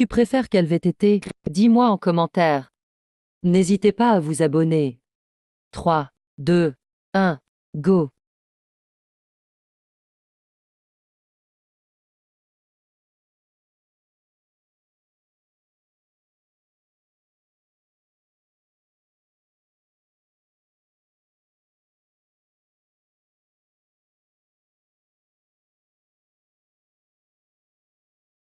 Tu préfères quel VTT Dis-moi en commentaire. N'hésitez pas à vous abonner. 3, 2, 1, go